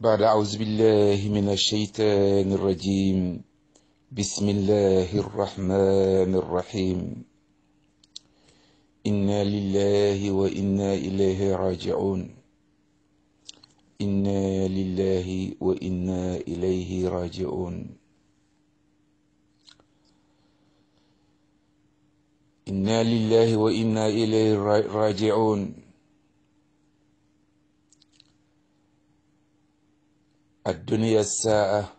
بعد أعوذ بالله من الشيطان الرجيم بسم الله الرحمن الرحيم إنا لله وإنا إليه راجعون إنا لله وإنا إليه راجعون إنا لله وإنا إليه راجعون الدنيا الساعة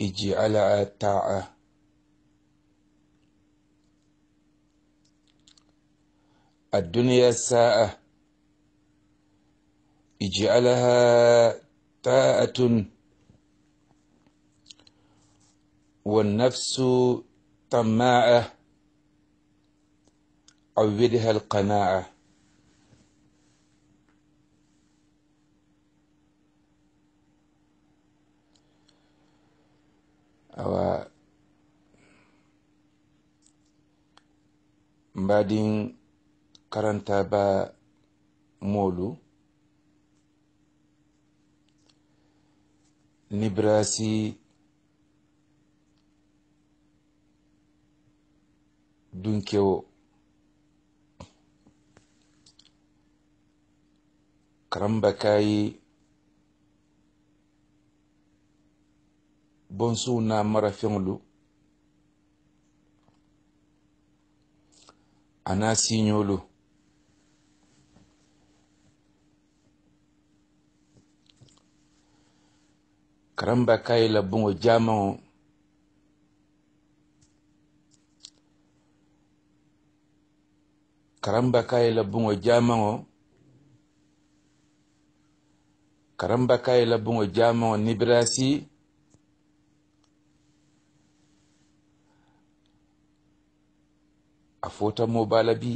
اجعلها تاعة الدنيا الساعة اجعلها طاعة والنفس طماعة عودها القناعه awa n karanta karantaba moolu nibrasi dunkewo karamba kayi bonsow n'a marafɛnw a n'a siɲɛw lo karamba ka yɛla bɔŋɔ jaamaŋɔ karamba ka yɛla bɔŋɔ jaamaŋɔ karamba ka yɛla bɔŋɔ jaamaŋɔ nibirasi a fotanmo balabi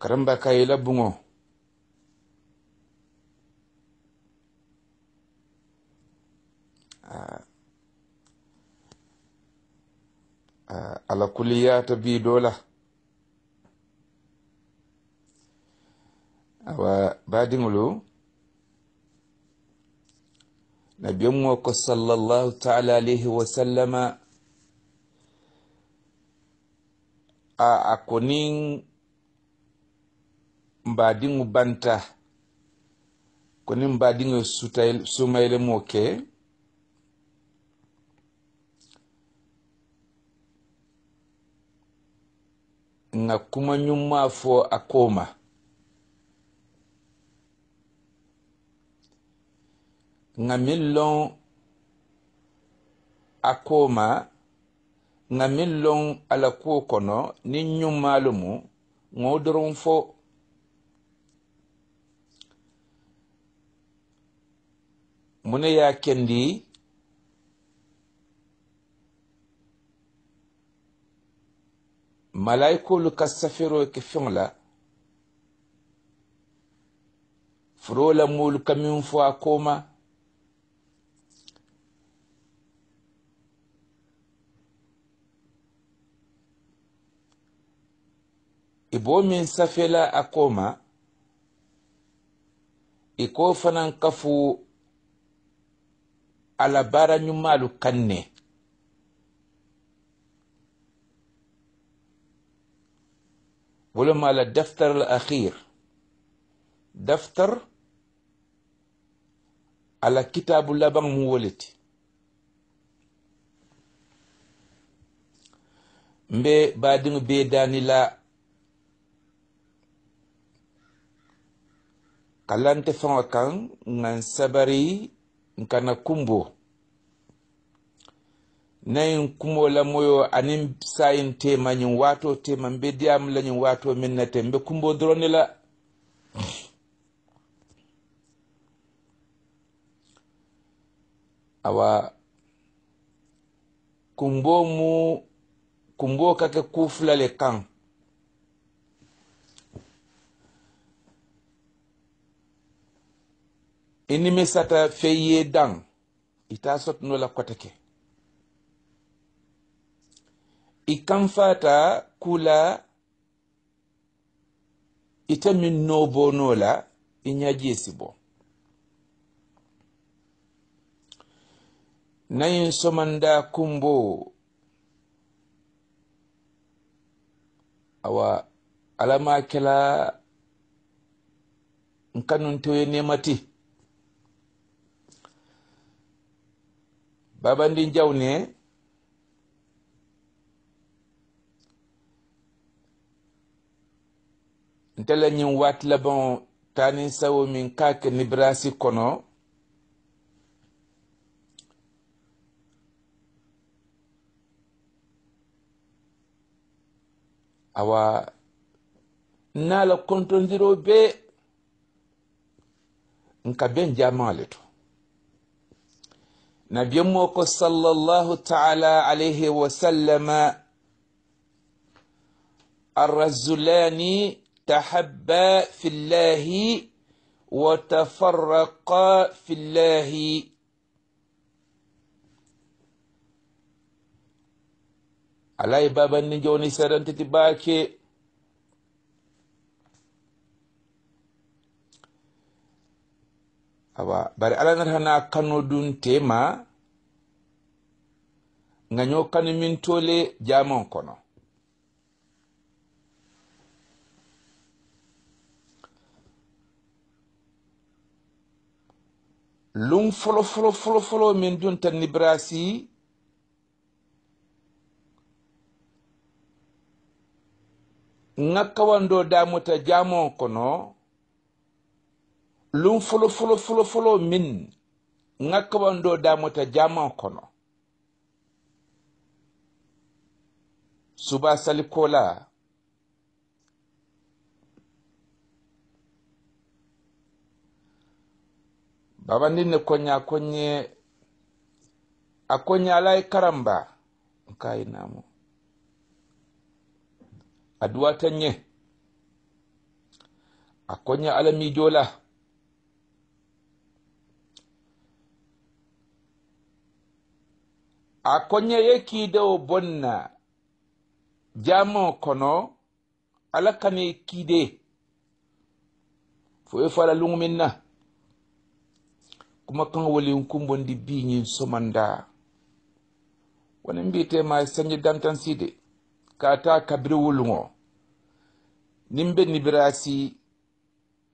karamba ka yela buŋo alakuliyata bi dola awa badiŋolu nabiyomwe oko sallallahu taala alaihi wasallama a akonin mbadiŋo banta konin mbadiŋo sumayile ke nga kuma ɲumma fo a koma nga min lɔn a koo ma nga min lɔn a la koo kɔnɔ ni ɲun maalumu ŋo dɔrɔn fo mun ne y'a kendi malayikolu ka safero ke feŋo la foro la moolu ka min fo a kooma i min safela a ko ma i k'o fana kafo ولما على الدفتر الأخير دفتر على كتاب لبن مولتي مبي بعد مبي لا kalan lante fɛngɛ kan nka n sabari n kana kumbo na yin kumo la moyo ani sayin tema yin wato tema n be diyam la yin wato min na te n be kumbo dɔrɔn la awa kumbo mu kumbo ka kɛ ku le kan inimisata feye dang ita sotino la koteke ikamfata kula ita minobo nobono la inyaji na nayin somanda kumbo awa alama kela nkanun toye nemati babandin jawne eh? ntela ñiŋ la labaŋo taaniŋ sawo miŋ ka ke nibirasi kono awa nna la kontondiro be nka ben jamaŋa to نبي موك صلى الله تعالى عليه وسلم الرزلاني تحبا في الله وتفرقا في الله علي بابا نجوني سرنتي باكي awa bari ala natana kano dun tema ŋaɲo kanu min tole jamaŋ kono lun folofolofolofolo min dun ta nibrasi ŋa kawando damuta jamaŋ kono no? lum folo folo folo folo min ŋakkabando damota jaman kono suba salikola baba ndin ne konya konye a konya alai karamba kai namu aduwa nye a konya alamijola a koñeye kiidewo bonna jamo kono alakkamee kiide fo e fala lugumin na kuma kan wolin kumbondi biñin somanda wonin mbiite ma sañi dantanside kata kabiriwulugo nin be nibirasi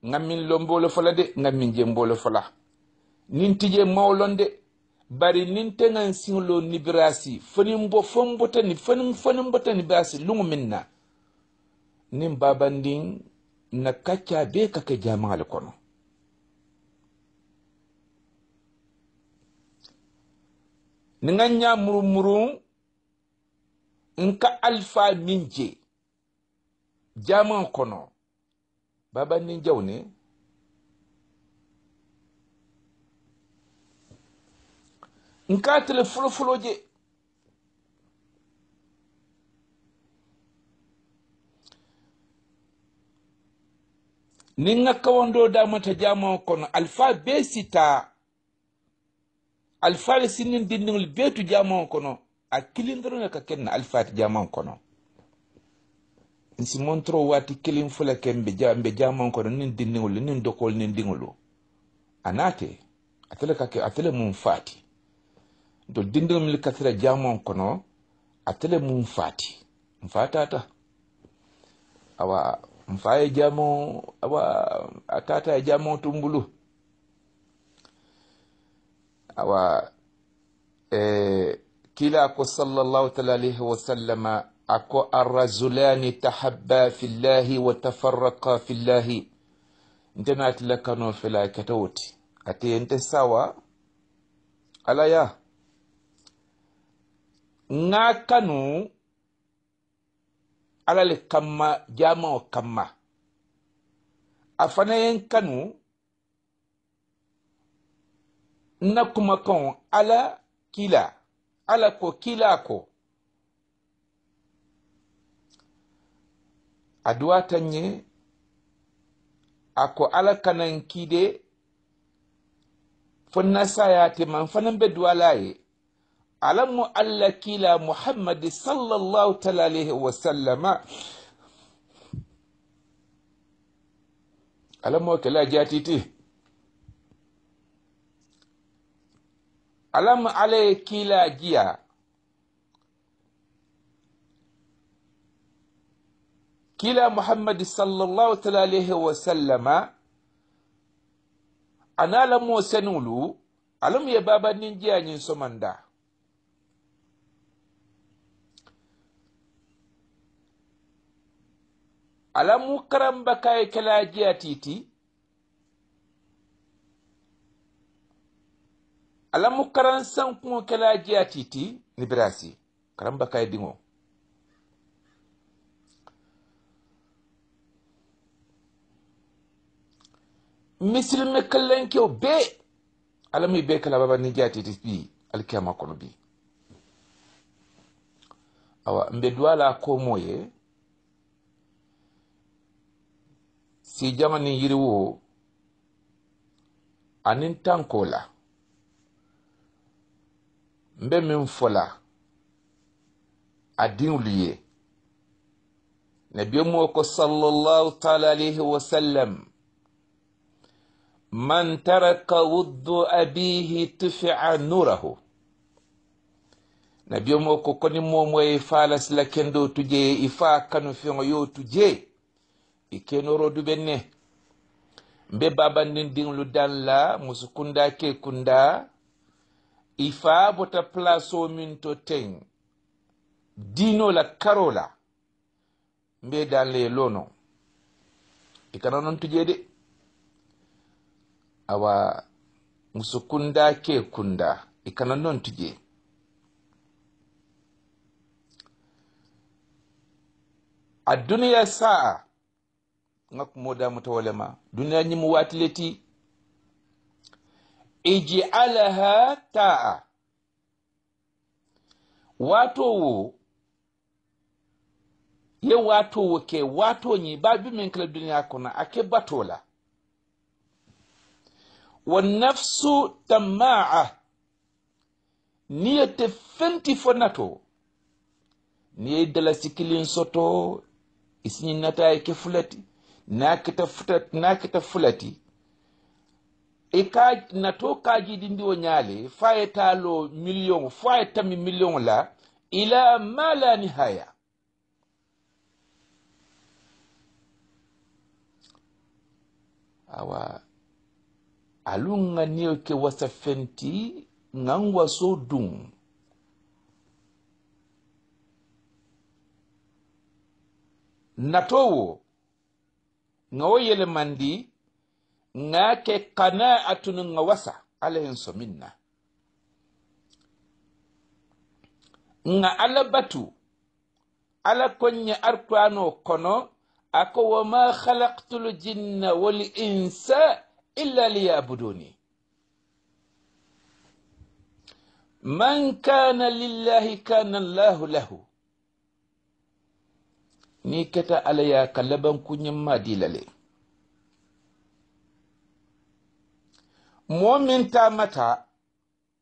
ngammin lombolo fala de ngammin jembolo fala nin tije mawlonde bari nin tengan singlo ni birasi fanin bo fon botani fanin fanin botani birasi lungu minna nin babandin na kacca be kake jama'al kono ni nga nya murumuru nka alfa minje jama kono babanin jawne nka tele folofolo je nin ka kawando damata jamawo kono alfa be sita alfa be sinin dindiŋol beetu jamawo kono a kilindorone ka ken na alfati jamawo kono nsi montoro waati kiliŋ fula ke mbe mbe jamawo kono nin dindiŋolu nin dokol nin diŋolu a atele ka ke atele mun faati do dindum mil kasira jamon kono atele mum fati mfatata awa mfaye jamo awa atata jamo tumbulu awa e, kila ako sallallahu taala alaihi wasallama ako arrazulani tahabba fillahi wa tafarraqa fillahi ntenatila kano fela ketawoti ate ente sawa alaya nga kanu alal kamma jamao kamma a fana yen kanu na kuma kan ala kila ala ko kila ko aduwa tanye ako ala kanan kide fo ya te man fanan be duwa laye علم الله مؤلكيلا محمد صلى الله عليه وسلم على مؤكلا جاتيتي على مؤلكيلا جيا كلا محمد صلى الله عليه وسلم أنا لم وسنولو علم يا بابا نينجي أنين alamu karamba kaye kelajiya titi alamu karan sankuŋo kelajiya titi ni birasi karamba kaye diŋo misilime kallankewo bee alamu bee kala baba ni jiya titi bi alkiyama kono bi awa mbe duwala ko moye sijaŋa ni yiriwo ani n tanko la n be min fola a diŋolu ye nabiyo moo ko salallahu taala alayhi wasallam man taraka wuddu abihi tufia nurahu nabiyo ko koni momoye faala sila kendo tu tuje ifa kanu feŋo yo tuje ikenoro duɓenne be babandin dinlu danla musukunda ke kunda ifa bota plaso min to teng dinola karola be danle lono ikananon tujede awa musukunda ke kunda ikananon tuje a duniya sa'a nga kumoda mutawalama dunia nyi muwatileti ij'alaha ta'a wo ye wo ke wato ni ba bi min kala duniya kono ake batola wa nafsu tamaa ni te fenti fo nato niye dala sikilin soto isiñinnataye ke fulati nakita fulati e ka nato kajiɗindiwo ñaale nyale e taalo million fa e million la ila mala nihaya awa alunga niyo ke wasa fenti so dung dun natowo nga wo yelemandi nga ke qanaatunu nga wasa alahin so minna nga ala batu ala konye arkuano kono ako wama khalaqtul jinna wal insa illa liyabuduni man kana lillahi kana allahu lahu ni keta ala ya ka laban di la le moo ta mata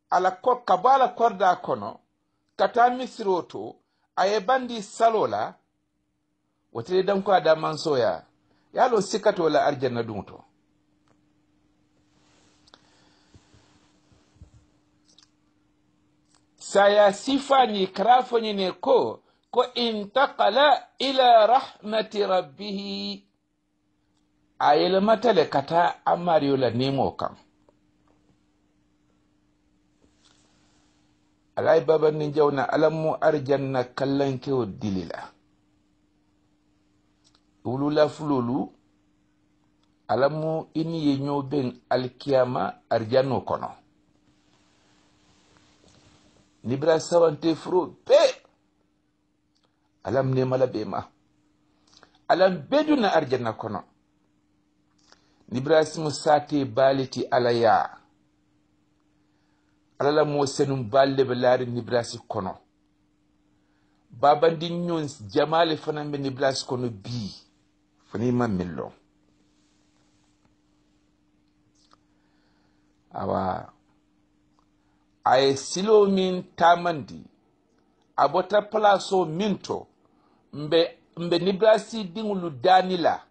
ala ko ka ba ala korda kono ka taa misiro to a ye bandi salo la wotire danko a daman soya ya lo sikato la arijanna duŋo to saya sifa karaa fo ne ko intakala وانتقل إلى رحمة ربه ayelmatale kata la nemo kan alayi baba ni jawna alamu arijanna kallankewo dili la wulula fulolu alamu ini ye ɲo ben alkiyama arjanno kono nibira sabante furo bee alam nemala be ma alam be na arjanna kono nibrasimu sate baaliti alaya ala la moo senum balle be laari nibrasi kono babandi ñon jamale fana be nibrasi kono bii fani ma min lon awa a ye siloo min tamandi a bota palaso min to mbe niblasi ding ou nou danila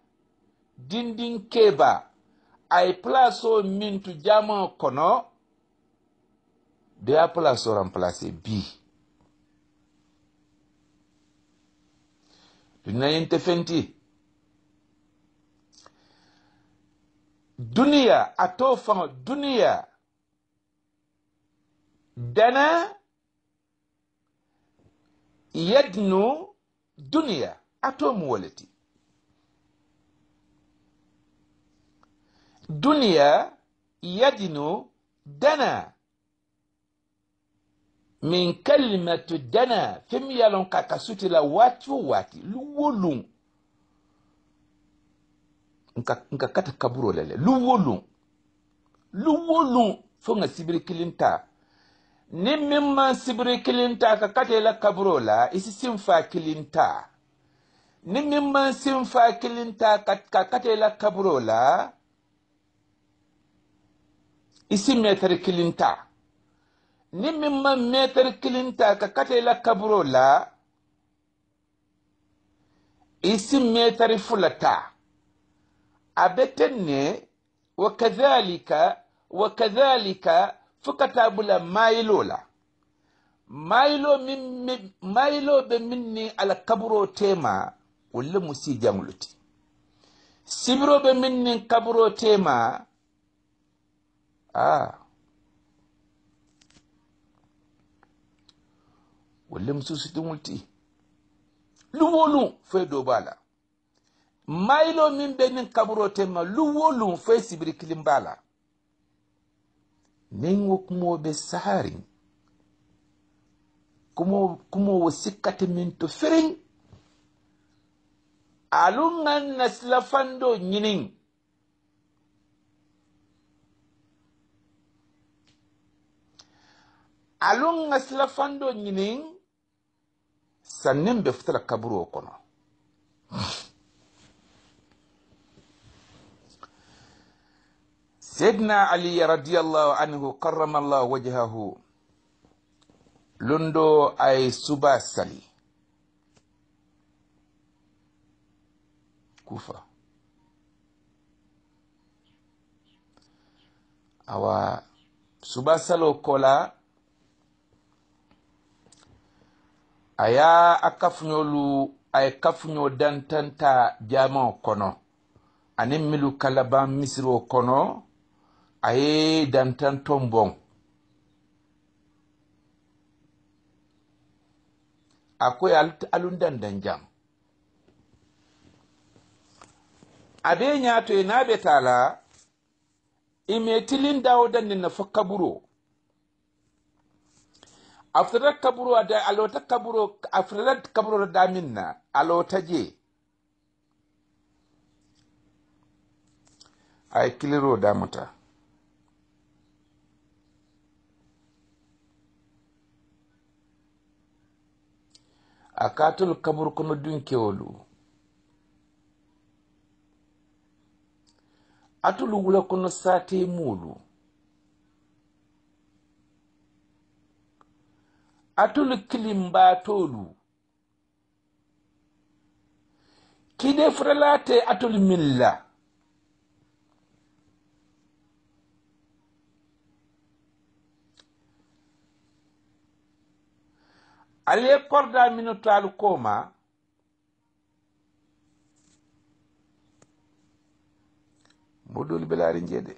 din ding keba ay e plaso min tou djaman kono de a plaso ram plase bi dunayen te fenti duniya ato fan duniya dana yed nou dunia atomu waleti dunia yadinu dana min kalimatu dana fɛn min y'a lɔn k'a ka suti la waati o waati lu wolon nka nka kata kaburo lɛ lɛ lu wolon lu wolon fo nka sibiri kelen ta ni min man sibiri kelen ta ka kata la kaburo la i si sin fa kelen ta ni min man sin fa kelen ta ka kata la kaburo la i si mɛtiri kelen ta ni min man mɛtiri kelen ta ka kata la kaburo la i si mɛtiri fula ta a bɛ tɛ ne wa kadhalika wa kadhalika fo ka taa bula mayilo la mayilo min mayilo be min ni alkaburo tema wolle mu si jaŋoluti sibiro be min ni kaburo tema a wolle musu susutiŋolti luwolu fo do ba la mayilo min be min kaburo tema luwolu fo sibiri kilim ba la nengo kumoɓe sahari kumowo sikkata min to firin alungan naslafando ñinin alunga silafando ñinin sannin be futala kaburo kono seydna ali radiallahu anhu karramallahu wajhahu lundo ay suba sali kufa awa suba salo kola aya a kafuɲolu a ye kafuɲo dantanta jamaw kɔnɔ ani kalaban misiriw kɔnɔ aye dantan tombon akwai alun dandan jam abe ya to naaɓe taala ime tilin dawo nina nafa kaburo afirar kaburo da alota kaburo afirar kaburo da minna alota je ay kiliro damata a katul kabur kunu dun kewolu atulu wula kunu sati mulu atulu kilim batolu kide frelate atul milla alla korda minotalu koma moɗoli belari jeɗe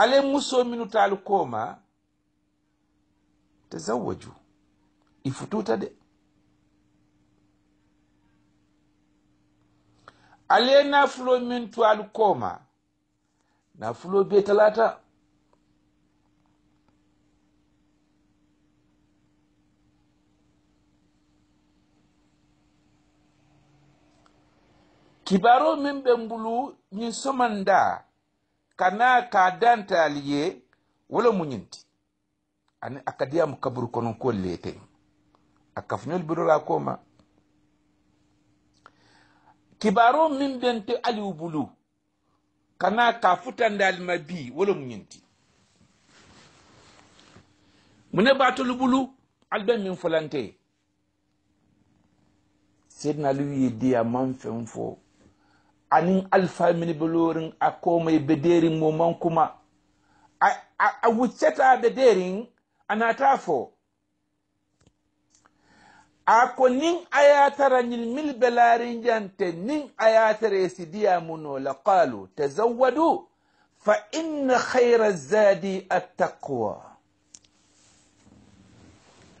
ala muso minotalu koma tazawaju ifututa de alla nafulo min toalu koma nafulo be talata kibaro min ɓe mbulu ñin somanda kana ka dantal ye wala muñinti ani akadiyamu kaburu konon ko leeten a kafuñol birora koma kibaro min ɓente aliw bulu kana ka futande alima bi wala muñinti mune batolu bulu alɓe min folante seydna aliw ye diya man fen fo anin alfa mini bulurin a komai bederin moman kuma a wuce ta bederin ana tafo a ko nin ayatara mil belarin jante nin ayatara yasidiya muno qalu tazawwadu fa inna khayra zadi attaqwa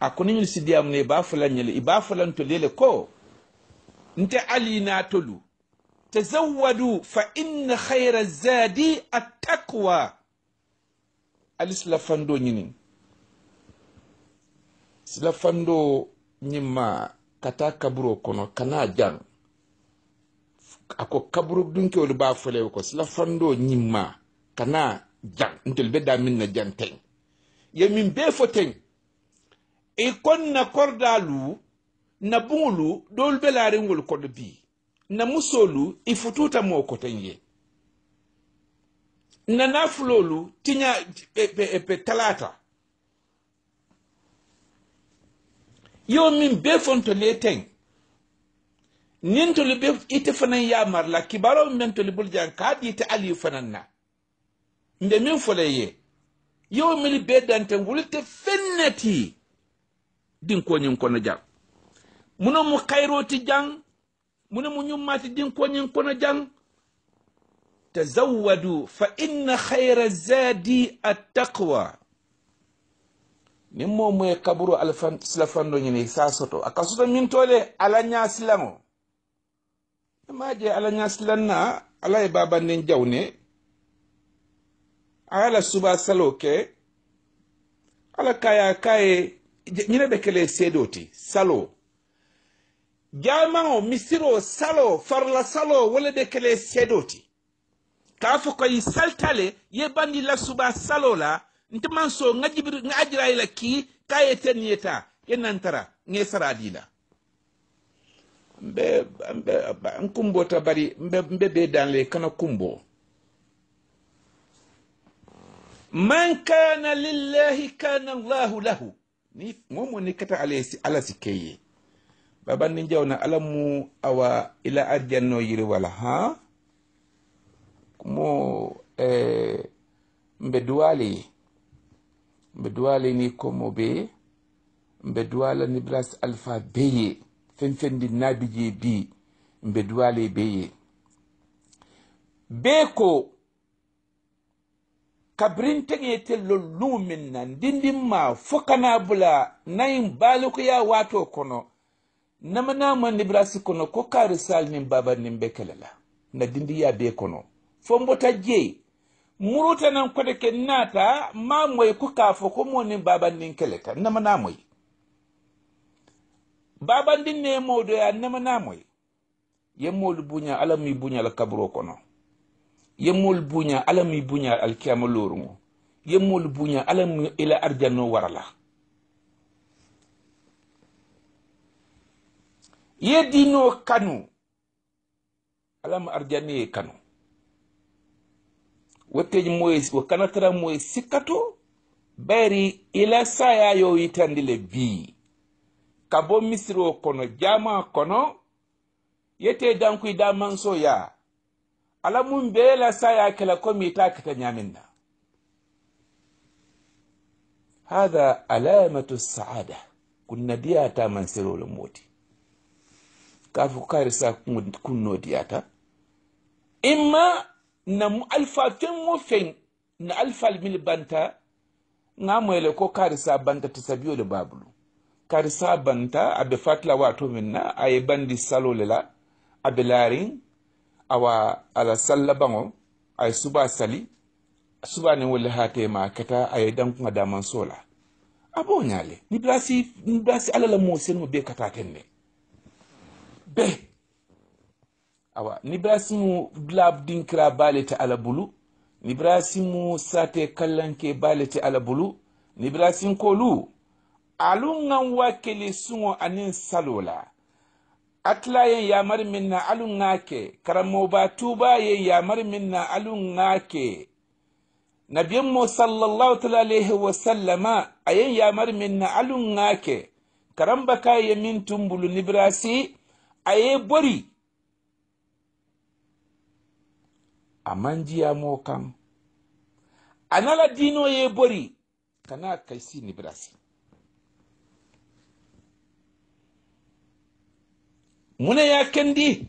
a ko nin yasidiya muno ba fulan yele ba fulan to lele ko nte ali na tolu tazawadu fa inna khayra zadi attaqwa ali nyini ñinin silafando ñimma kata kaburo kono kana jan ako kaburu wol ba folewo ko silafando nyima kana jan ntel be da min na jan ten ye min be fo ten i e kon na kordalu na buŋolu doolu be laariŋolu kodo bi na musolu i fututa moo koten ye na nafulolu tiña talata yo min be fonto ne ten nin toli be ite fanan yamar la kibaro men toli bul jan ka di ite aliyu fanan na nde min fole ye yo mili be danten wulite fenneti din ko nyin kono jang muno mu khairoti jang muni munyummati dinkoñin kono jang tazawwadu fa inna hayra zadi attaqwa nin mo moye kaburu sila fando ñini sa soto a ka soto min tole ala ñasilamo ma je ala ñasilan na ala ye babanden jawne ala suba salo ala kaya kaye ñine be kele seedo ti salo jamaŋo misiro salo farla salo wala de kele sedo ti k'a fo koyi saltale ye bandi la suba salo la nti man so ŋa jibiri ŋa ajira la ki k'a ye te ni ye ta ye nan tara ŋe sara di la n mbe n kumbo ta bari n mbe mbe be le kana kumbo man kana lillahi kana allahu lahu ni mo mo ni kata ala si keye ni jawna ala mu awa ila arjanno yiri wala ha mo eh, mbe duwali mbe duwali ni komo be mbe duwala ni bras alfa beye fenfendi nabiji bi mbe duwali beye beko ko kabrin tegete lollumin nan dindin ma fo kana bula nayin balikuya wato kono namana mandi birasi kono ko kaari sali baba babar nin be la na ya be kono fombota je muruta nan kwada ke nata ma moy ko k'a fo ko mo nin babar nin keleta namana moy baba din ne modo ya namana moy yemmolu bunya ala mi la kabro kono yemmolu bunya ala mi buñal alkiyama lorugo yemmolu bunya ala mi ila arjanno warala ye dino kanu alama arjani ye kanu wotteji moye wo kanatara moye sikkato bayri ila saya yo yitandi le bi ka bo misiri kono jama kono yete dankuy da manso ya ala mun la saya kala komi ta kita nyamin هذا علامة السعادة كنا بيها سيرو kafin ku kare sa kunno diyata imma na alfafen wofen na alfa mil banta nga mwele ko kare sa banta sabiyo da babulu kare sa banta abe fatla wato minna aye bandi salo lela abe larin awa ala salla bango ay suba sali suba ne wala hate ma kata ay dan kuma daman sola abo nyale ni blasi ni blasi ala la mo mo be kata tenne be awa ni brasimu dinkra balete ala bulu ni brasimu sate kallanke balete ala bulu ni brasinkolu alu ŋan wakili sungo anin salo la atila yen yamari min na alun ŋa ke tuba ye yamari min na alu ŋa ke mu sallallahu ta'ala alaihi wa sallama a ya yamari min na alun ke karamba ka ye min tumbulu nibrasi aye bori amanjiya mo kan anala dino ye bori kana kaisi ni brasi ye ya kendi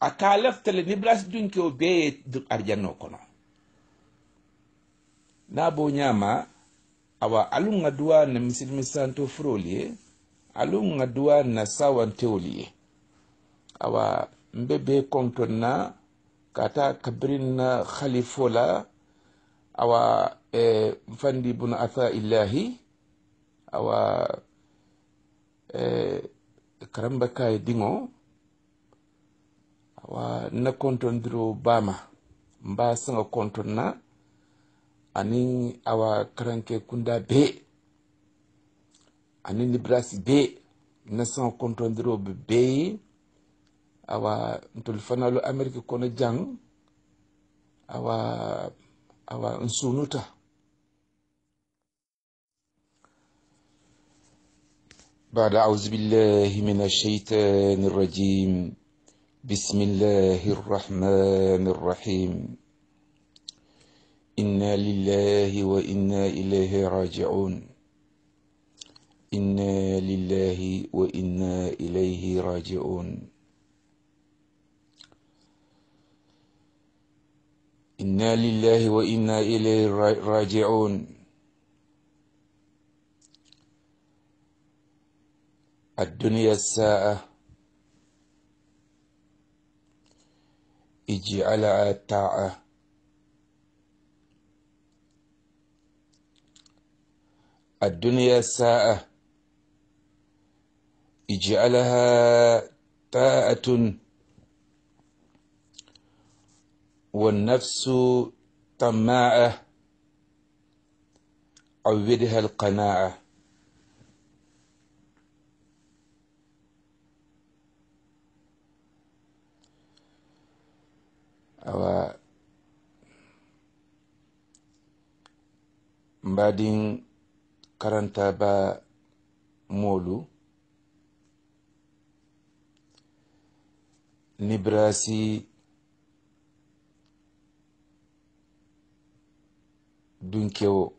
a ka laftale ni brasi dunke o beye duk arjanno kono na bo nyama awa alun aduwa na misilmisanto furoli alun aduwa na sawantewoli ye awa n be bee kɔntɔn na ka taa kabirin na khalifo la awa eh, mfandi ibn athaillahi awa eh, karamba kaye diŋo awa na kɔntɔn diro baama n b'a saŋa kɔntɔn na aniŋ awa karanke kunda bee ani librasi be na saŋa kɔntɔn diro be bee awa ntol fana lo amerique kono jang awa awa nsunuta بعد أعوذ بالله من الشيطان الرجيم بسم الله الرحمن الرحيم إنا لله وإنا إليه راجعون إنا لله وإنا إليه راجعون إنا لله وإنا إليه راجعون الدنيا الساعة اجعلها تاعة الدنيا الساعة اجعلها تاعة والنفس طماعة عودها القناعة أو بعدين قرنت با مولو نبراسي dunkewo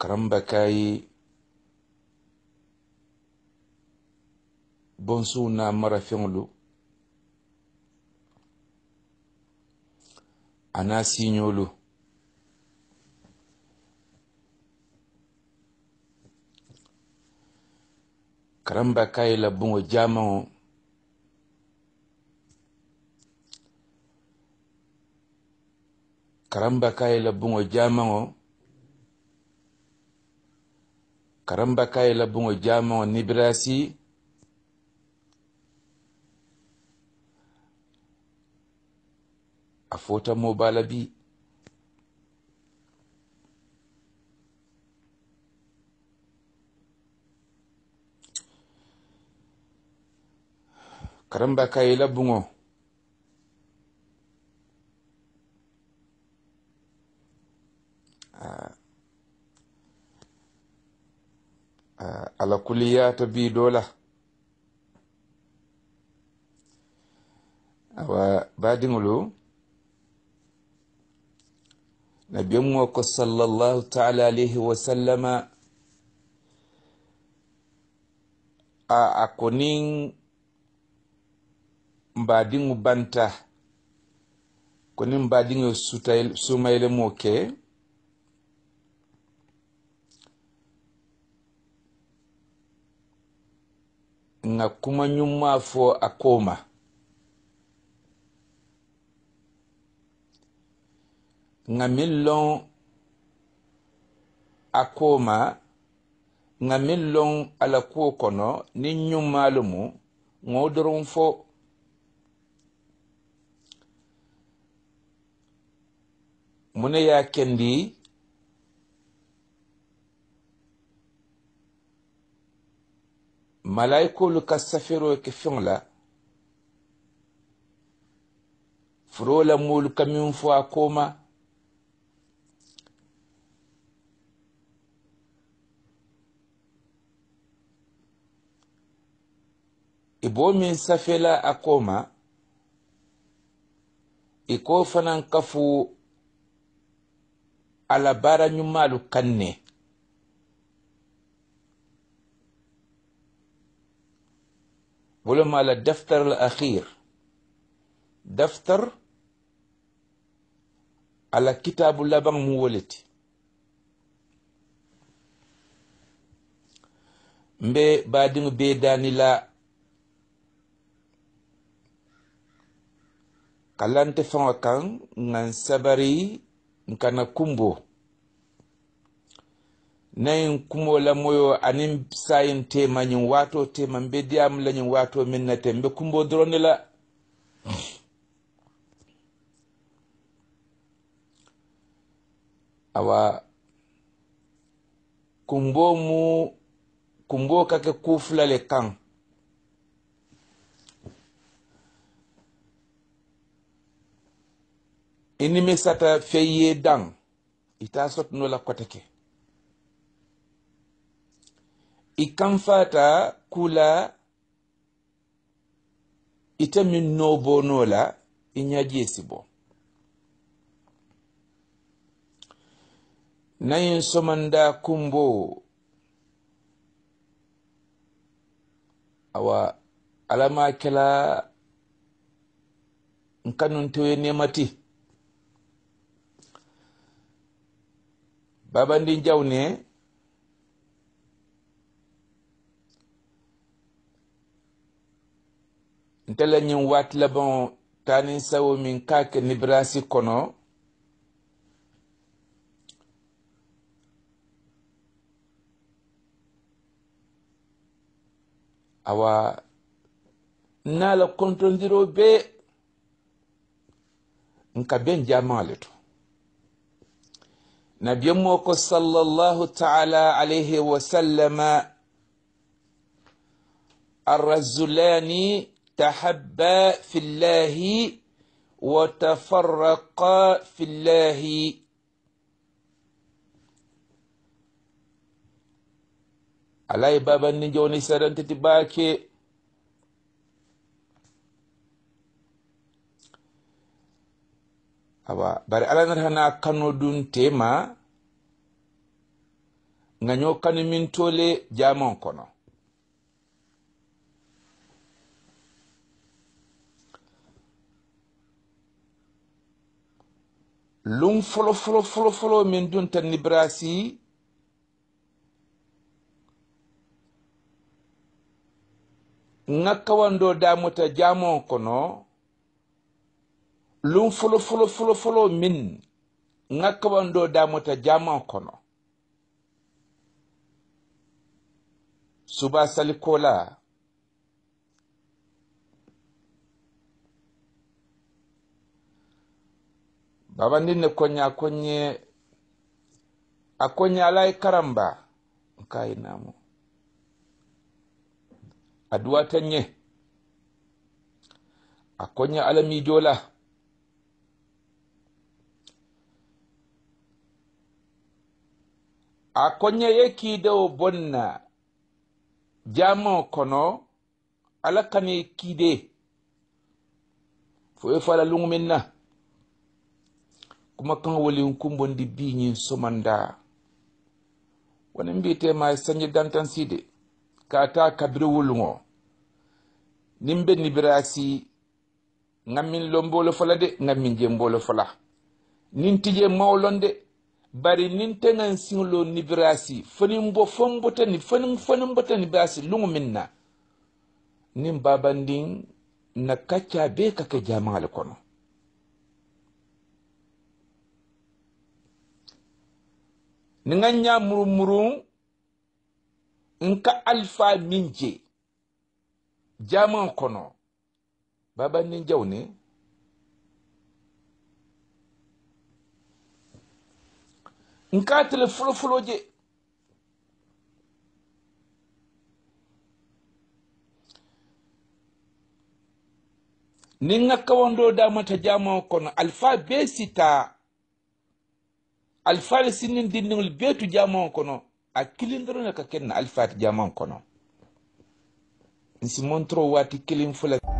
karamba ka yi bonsuw n'a marafɛnw a n'a siɲolu karamba ka yi la bongo jamaŋo karambakaye la jamango karamba karambakaye la buŋo jamango nibrasi a fota balabi karamba karambakaye la bungo كليات بيدو له awa baadiŋolu nabiyoŋo ko sallallahu taala alayhi wasallama a a ko niŋ baadiŋo banta ko niŋ baadiŋo sumayile moo kee nga kuma ɲuman fɔ a kow ma nga min lɔn a kow ma nga min lɔn ala kuwo kɔnɔ ni ɲuman lomu ŋo dɔrɔn fɔ mune y'a kendi malayikolu ka safero ke feŋo la furo la moolu ka miŋ fo a kooma i boo miŋ safe la a kooma i ko fanaŋ ka fo alabaara ñumaalu kaŋ ne Belum ala daftar al-akhir. Daftar ala kitab labang muwalit. Mbe badingu beda nila kalante fonga kang ngan sabari ngana kumbo. nayin kumo la moyo anin sayin tema nyin wato tema mbe am la nyin wato min na te kumbo drone la awa kumbo mu kumbo kake kufla le kan inimisata feye dan ita la koteke i kula ita min nobono la i bo nayin somanda kumbo awa alama kela nkanun tewe nemati babandin jaw ne nte la ñiŋ waati labaŋo taa ninsawo miŋ ka a ke nibiransi kono awa naa la kontondiroo bee nka beŋ jamaŋa le to nabiyemoo ko sallallahu taala alayhi wasallama arrazulani تحبا في الله وتفرقا في الله alay babanni joni sarantiti baake awa bare alanat hana kano dun tema gaño kanu min tole jaman kono lon fɔlɔfɔlɔfɔlɔ min dun ta nibirasi ŋa kawan dɔ damuta jamɔn kɔnɔ lon fɔlɔfɔlɔfɔlɔ min ŋa kawan dɔ damuta jamɔn kono suba salikola baba ndin ne konye akonye akonye alai karamba nkai namu aduwa tanye akonye alami dola akonye yeki do bonna jamo kono alakani kide fo e fala lungu minna kuma kumakaŋo wolin kumbondi bii ñiŋ somandaa woniŋ mbiitema ye sanji dantansiide ka a taa kabiri wuluŋo niŋ be nibiraasi ŋa miŋ lomboolo de ŋa miŋ jemboolo fola niŋ ti bari niŋ te ŋaŋ siŋlo nibiraasi foniŋ bo foŋ bota ni foniŋ foniŋ bota nibiraasi luŋo miŋ na na kaccaa bee ka ke jaamaŋa kono ni nga ñaamurumurun nka alifa min je jaman kɔnɔ baba ninjaw ni, nka tele folofolo je ni nga kawando damata jaman kɔnɔ alifa bee sitaa alfaali bee beetu jaamaŋo kono a ne ka kenna alfaati jamaŋo kono nsi montoro waati kiliŋ fula